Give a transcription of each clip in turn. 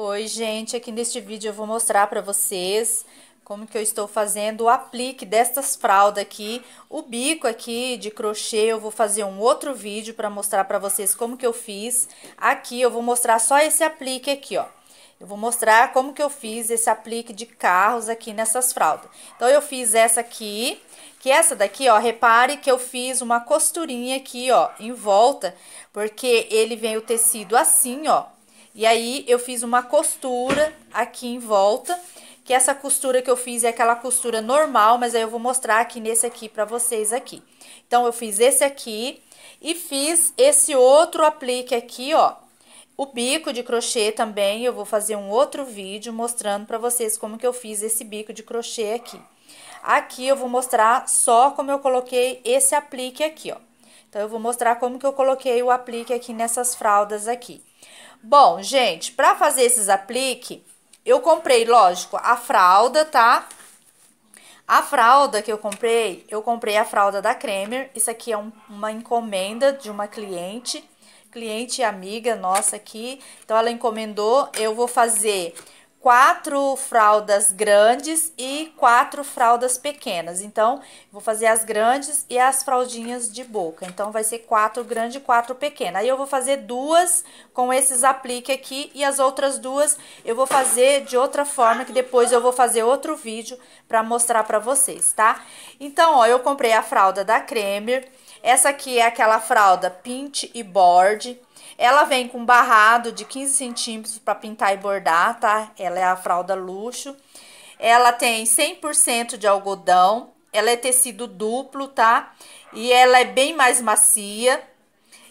Oi gente, aqui neste vídeo eu vou mostrar para vocês como que eu estou fazendo o aplique destas fraldas aqui. O bico aqui de crochê eu vou fazer um outro vídeo para mostrar para vocês como que eu fiz. Aqui eu vou mostrar só esse aplique aqui, ó. Eu vou mostrar como que eu fiz esse aplique de carros aqui nessas fraldas. Então, eu fiz essa aqui, que essa daqui, ó, repare que eu fiz uma costurinha aqui, ó, em volta, porque ele vem o tecido assim, ó, e aí, eu fiz uma costura aqui em volta, que essa costura que eu fiz é aquela costura normal, mas aí eu vou mostrar aqui nesse aqui pra vocês aqui. Então, eu fiz esse aqui e fiz esse outro aplique aqui, ó. O bico de crochê também, eu vou fazer um outro vídeo mostrando pra vocês como que eu fiz esse bico de crochê aqui. Aqui eu vou mostrar só como eu coloquei esse aplique aqui, ó. Então, eu vou mostrar como que eu coloquei o aplique aqui nessas fraldas aqui. Bom, gente, para fazer esses aplique, eu comprei, lógico, a fralda, tá? A fralda que eu comprei, eu comprei a fralda da Kremer. Isso aqui é um, uma encomenda de uma cliente, cliente e amiga nossa aqui. Então, ela encomendou, eu vou fazer quatro fraldas grandes e quatro fraldas pequenas. Então, vou fazer as grandes e as fraldinhas de boca. Então, vai ser quatro grande e quatro pequena. Aí, eu vou fazer duas com esses aplique aqui e as outras duas eu vou fazer de outra forma, que depois eu vou fazer outro vídeo pra mostrar pra vocês, tá? Então, ó, eu comprei a fralda da Kremer. Essa aqui é aquela fralda pint e board, ela vem com barrado de 15 centímetros para pintar e bordar, tá? Ela é a fralda luxo. Ela tem 100% de algodão. Ela é tecido duplo, tá? E ela é bem mais macia.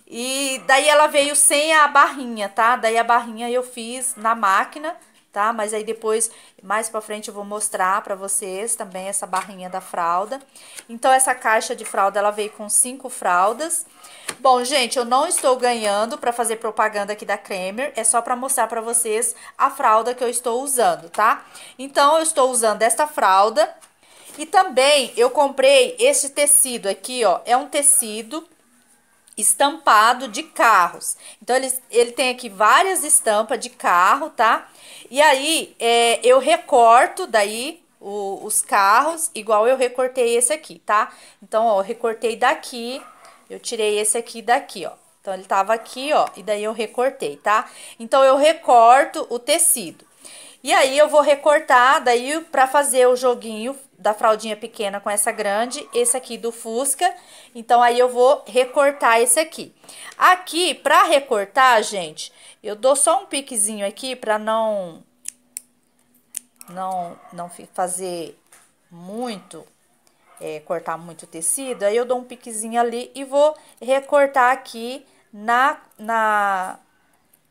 E daí ela veio sem a barrinha, tá? Daí a barrinha eu fiz na máquina, tá? Mas aí depois, mais pra frente, eu vou mostrar pra vocês também essa barrinha da fralda. Então, essa caixa de fralda, ela veio com cinco fraldas. Bom, gente, eu não estou ganhando para fazer propaganda aqui da Cremer, é só para mostrar para vocês a fralda que eu estou usando, tá? Então, eu estou usando esta fralda e também eu comprei este tecido aqui, ó, é um tecido estampado de carros. Então, ele, ele tem aqui várias estampas de carro, tá? E aí, é, eu recorto daí o, os carros, igual eu recortei esse aqui, tá? Então, ó, eu recortei daqui eu tirei esse aqui daqui, ó. Então, ele tava aqui, ó, e daí eu recortei, tá? Então, eu recorto o tecido. E aí, eu vou recortar, daí, pra fazer o joguinho da fraldinha pequena com essa grande, esse aqui do Fusca. Então, aí, eu vou recortar esse aqui. Aqui, pra recortar, gente, eu dou só um piquezinho aqui pra não... Não, não fazer muito é, cortar muito tecido, aí eu dou um piquezinho ali e vou recortar aqui na, na...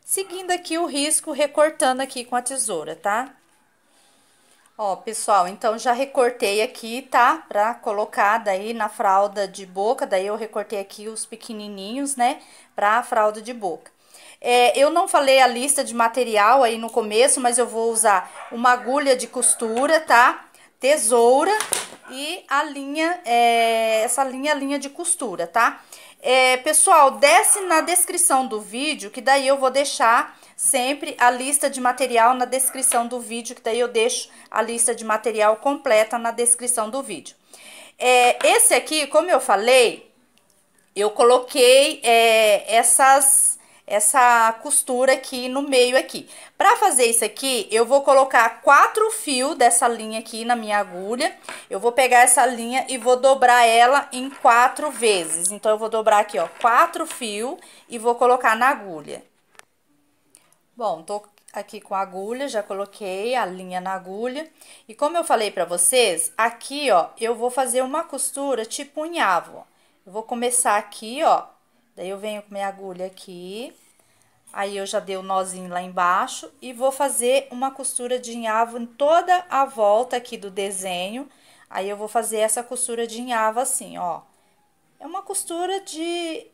Seguindo aqui o risco, recortando aqui com a tesoura, tá? Ó, pessoal, então já recortei aqui, tá? Pra colocar daí na fralda de boca, daí eu recortei aqui os pequenininhos, né? Pra fralda de boca. É, eu não falei a lista de material aí no começo, mas eu vou usar uma agulha de costura, tá? Tesoura, e a linha, é, essa linha, é linha de costura, tá? É, pessoal, desce na descrição do vídeo, que daí eu vou deixar sempre a lista de material na descrição do vídeo, que daí eu deixo a lista de material completa na descrição do vídeo. É, esse aqui, como eu falei, eu coloquei é, essas essa costura aqui no meio aqui. Pra fazer isso aqui, eu vou colocar quatro fios dessa linha aqui na minha agulha. Eu vou pegar essa linha e vou dobrar ela em quatro vezes. Então, eu vou dobrar aqui, ó, quatro fios e vou colocar na agulha. Bom, tô aqui com a agulha, já coloquei a linha na agulha. E como eu falei pra vocês, aqui, ó, eu vou fazer uma costura tipo unhavo, ó. Eu vou começar aqui, ó, daí eu venho com minha agulha aqui Aí, eu já dei o um nozinho lá embaixo e vou fazer uma costura de enhavo em toda a volta aqui do desenho. Aí, eu vou fazer essa costura de enhavo assim, ó. É uma costura de...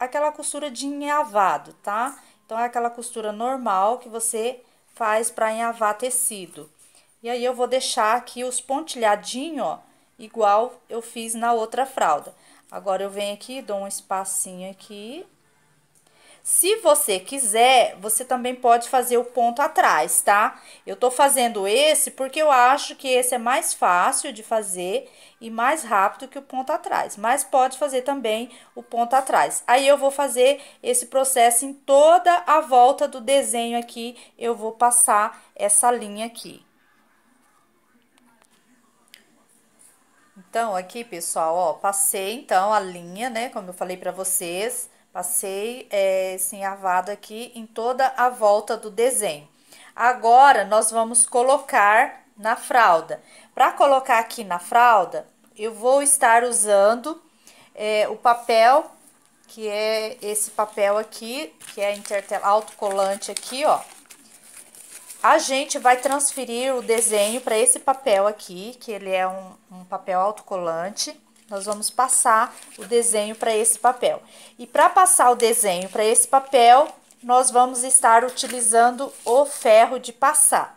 aquela costura de enhavado, tá? Então, é aquela costura normal que você faz para enhavar tecido. E aí, eu vou deixar aqui os pontilhadinhos, ó, igual eu fiz na outra fralda. Agora, eu venho aqui, dou um espacinho aqui, se você quiser, você também pode fazer o ponto atrás, tá? Eu tô fazendo esse porque eu acho que esse é mais fácil de fazer e mais rápido que o ponto atrás. Mas pode fazer também o ponto atrás. Aí eu vou fazer esse processo em toda a volta do desenho aqui, eu vou passar essa linha aqui. Então, aqui, pessoal, ó, passei, então, a linha, né, como eu falei pra vocês Passei é, esse enhavado aqui em toda a volta do desenho. Agora, nós vamos colocar na fralda. Para colocar aqui na fralda, eu vou estar usando é, o papel, que é esse papel aqui, que é intertela autocolante aqui, ó. A gente vai transferir o desenho para esse papel aqui, que ele é um, um papel autocolante. Nós vamos passar o desenho para esse papel. E para passar o desenho para esse papel, nós vamos estar utilizando o ferro de passar.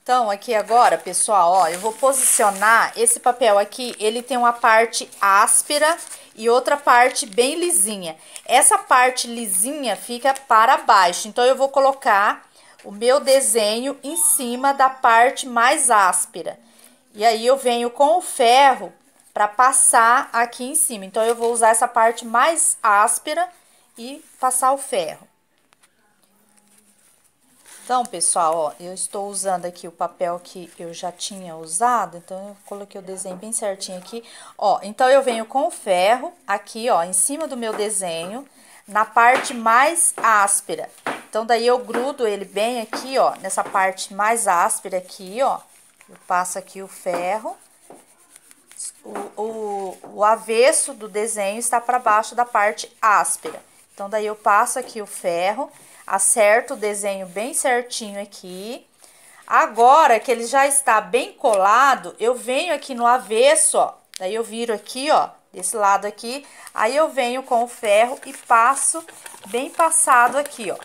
Então, aqui agora, pessoal, ó, eu vou posicionar esse papel aqui, ele tem uma parte áspera e outra parte bem lisinha. Essa parte lisinha fica para baixo, então eu vou colocar o meu desenho em cima da parte mais áspera. E aí eu venho com o ferro para passar aqui em cima. Então, eu vou usar essa parte mais áspera e passar o ferro. Então, pessoal, ó, eu estou usando aqui o papel que eu já tinha usado, então eu coloquei o desenho bem certinho aqui. Ó, então eu venho com o ferro aqui, ó, em cima do meu desenho, na parte mais áspera. Então, daí eu grudo ele bem aqui, ó, nessa parte mais áspera aqui, ó, eu passo aqui o ferro. O, o, o avesso do desenho está para baixo da parte áspera. Então, daí eu passo aqui o ferro, acerto o desenho bem certinho aqui. Agora que ele já está bem colado, eu venho aqui no avesso, ó. Daí eu viro aqui, ó, desse lado aqui. Aí eu venho com o ferro e passo bem passado aqui, ó.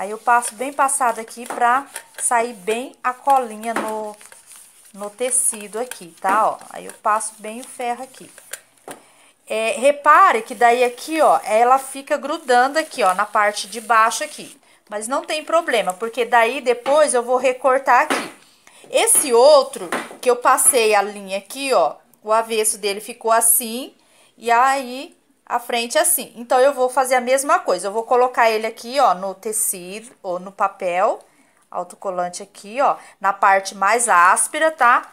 Aí eu passo bem passado aqui pra sair bem a colinha no, no tecido aqui, tá? Ó, aí eu passo bem o ferro aqui. É, repare que daí aqui, ó, ela fica grudando aqui, ó, na parte de baixo aqui. Mas não tem problema, porque daí depois eu vou recortar aqui. Esse outro, que eu passei a linha aqui, ó, o avesso dele ficou assim, e aí a frente assim. Então, eu vou fazer a mesma coisa. Eu vou colocar ele aqui, ó, no tecido ou no papel autocolante aqui, ó, na parte mais áspera, tá?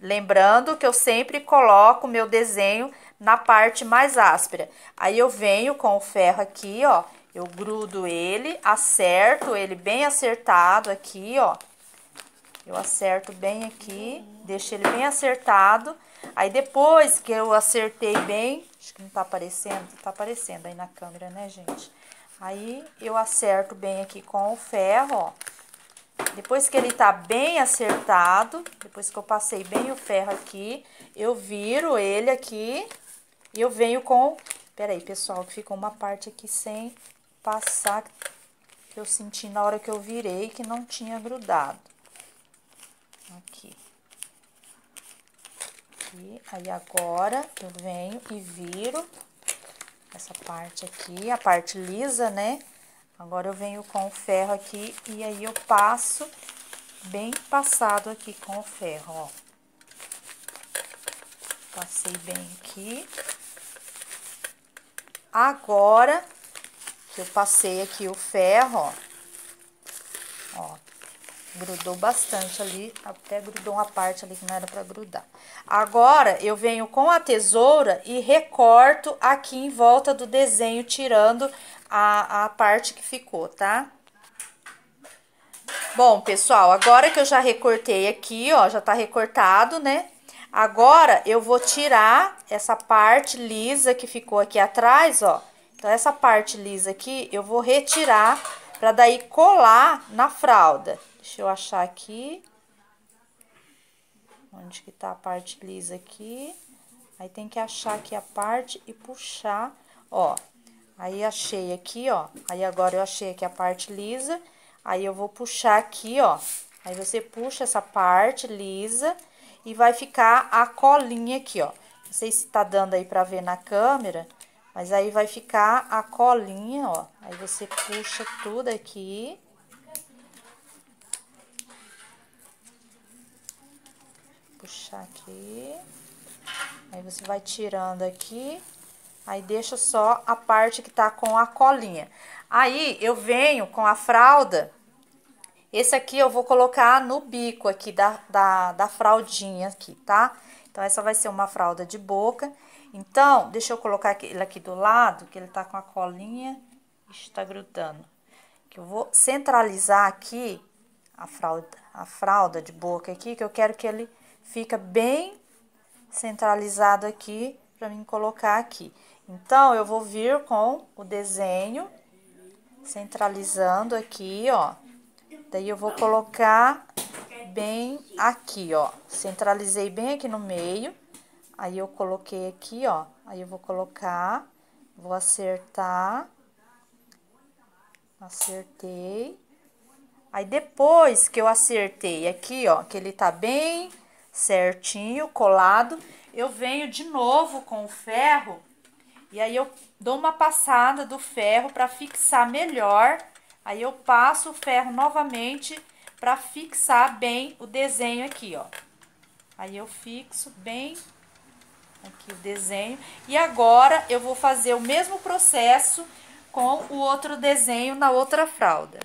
Lembrando que eu sempre coloco o meu desenho na parte mais áspera. Aí, eu venho com o ferro aqui, ó, eu grudo ele, acerto ele bem acertado aqui, ó. Eu acerto bem aqui, deixo ele bem acertado Aí depois que eu acertei bem, acho que não tá aparecendo, tá aparecendo aí na câmera, né, gente? Aí eu acerto bem aqui com o ferro, ó. Depois que ele tá bem acertado, depois que eu passei bem o ferro aqui, eu viro ele aqui e eu venho com... Peraí, pessoal, ficou uma parte aqui sem passar, que eu senti na hora que eu virei que não tinha grudado. Aqui aqui. Aí agora eu venho e viro essa parte aqui, a parte lisa, né? Agora eu venho com o ferro aqui e aí eu passo bem passado aqui com o ferro, ó. Passei bem aqui. Agora que eu passei aqui o ferro, ó, grudou bastante ali, até grudou uma parte ali que não era para grudar. Agora, eu venho com a tesoura e recorto aqui em volta do desenho, tirando a, a parte que ficou, tá? Bom, pessoal, agora que eu já recortei aqui, ó, já tá recortado, né? Agora, eu vou tirar essa parte lisa que ficou aqui atrás, ó. Então, essa parte lisa aqui, eu vou retirar pra daí colar na fralda. Deixa eu achar aqui. Onde que tá a parte lisa aqui. Aí tem que achar aqui a parte e puxar, ó. Aí achei aqui, ó. Aí agora eu achei aqui a parte lisa. Aí eu vou puxar aqui, ó. Aí você puxa essa parte lisa e vai ficar a colinha aqui, ó. Não sei se tá dando aí pra ver na câmera, mas aí vai ficar a colinha, ó. Aí você puxa tudo aqui puxar aqui. Aí você vai tirando aqui. Aí deixa só a parte que tá com a colinha. Aí eu venho com a fralda. Esse aqui eu vou colocar no bico aqui da, da, da fraldinha aqui, tá? Então, essa vai ser uma fralda de boca. Então, deixa eu colocar ele aqui do lado, que ele tá com a colinha. Está grudando. Que eu vou centralizar aqui a fralda, a fralda de boca aqui, que eu quero que ele fica bem centralizado aqui para mim colocar aqui. Então, eu vou vir com o desenho, centralizando aqui, ó. Daí, eu vou colocar bem aqui, ó. Centralizei bem aqui no meio. Aí, eu coloquei aqui, ó. Aí, eu vou colocar, vou acertar. Acertei. Aí, depois que eu acertei aqui, ó, que ele tá bem certinho, colado. Eu venho de novo com o ferro e aí eu dou uma passada do ferro para fixar melhor. Aí eu passo o ferro novamente para fixar bem o desenho aqui, ó. Aí eu fixo bem aqui o desenho. E agora eu vou fazer o mesmo processo com o outro desenho na outra fralda.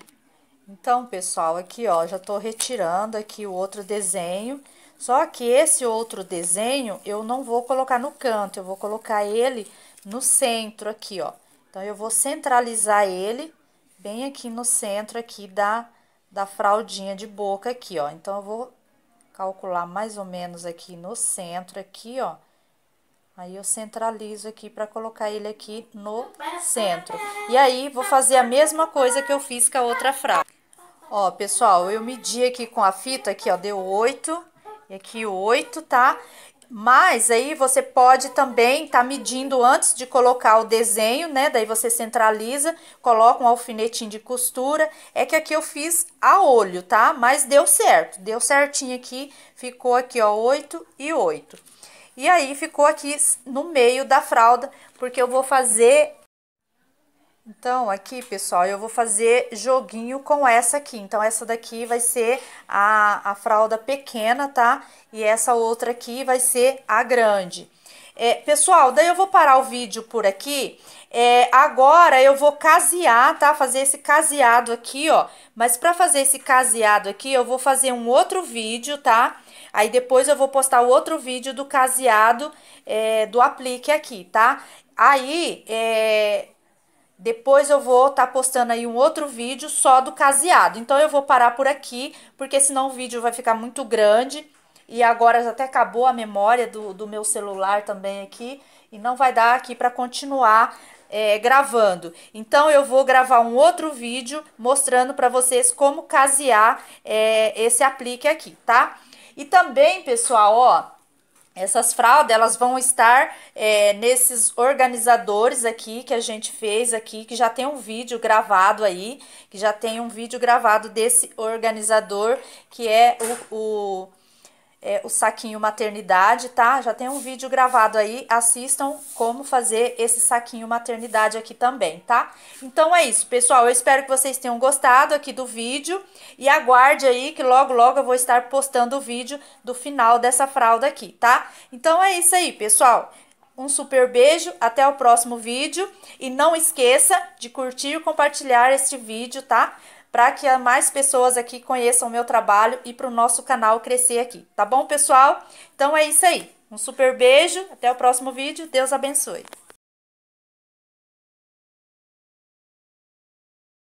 Então, pessoal, aqui ó, já tô retirando aqui o outro desenho. Só que esse outro desenho eu não vou colocar no canto, eu vou colocar ele no centro aqui, ó. Então, eu vou centralizar ele bem aqui no centro aqui da, da fraldinha de boca aqui, ó. Então, eu vou calcular mais ou menos aqui no centro aqui, ó. Aí, eu centralizo aqui para colocar ele aqui no centro. E aí, vou fazer a mesma coisa que eu fiz com a outra fralda. Ó, pessoal, eu medi aqui com a fita aqui, ó, deu 8. E aqui oito, 8, tá? Mas aí você pode também tá medindo antes de colocar o desenho, né? Daí você centraliza, coloca um alfinetinho de costura. É que aqui eu fiz a olho, tá? Mas deu certo, deu certinho aqui. Ficou aqui, ó, 8 e 8. E aí ficou aqui no meio da fralda, porque eu vou fazer então, aqui, pessoal, eu vou fazer joguinho com essa aqui. Então, essa daqui vai ser a, a fralda pequena, tá? E essa outra aqui vai ser a grande. É, pessoal, daí eu vou parar o vídeo por aqui. É, agora eu vou casear, tá? Fazer esse caseado aqui, ó. Mas pra fazer esse caseado aqui, eu vou fazer um outro vídeo, tá? Aí depois eu vou postar o outro vídeo do caseado é, do aplique aqui, tá? Aí, é, depois eu vou estar tá postando aí um outro vídeo só do caseado. Então eu vou parar por aqui, porque senão o vídeo vai ficar muito grande. E agora já até acabou a memória do, do meu celular também aqui. E não vai dar aqui para continuar é, gravando. Então eu vou gravar um outro vídeo mostrando para vocês como casear é, esse aplique aqui, tá? E também, pessoal, ó essas fraldas elas vão estar é, nesses organizadores aqui que a gente fez aqui que já tem um vídeo gravado aí que já tem um vídeo gravado desse organizador que é o, o é, o saquinho maternidade, tá? Já tem um vídeo gravado aí, assistam como fazer esse saquinho maternidade aqui também, tá? Então é isso, pessoal, eu espero que vocês tenham gostado aqui do vídeo e aguarde aí que logo logo eu vou estar postando o vídeo do final dessa fralda aqui, tá? Então é isso aí, pessoal. Um super beijo, até o próximo vídeo e não esqueça de curtir e compartilhar este vídeo, tá? para que mais pessoas aqui conheçam o meu trabalho e para o nosso canal crescer aqui. Tá bom, pessoal? Então é isso aí. Um super beijo, até o próximo vídeo. Deus abençoe.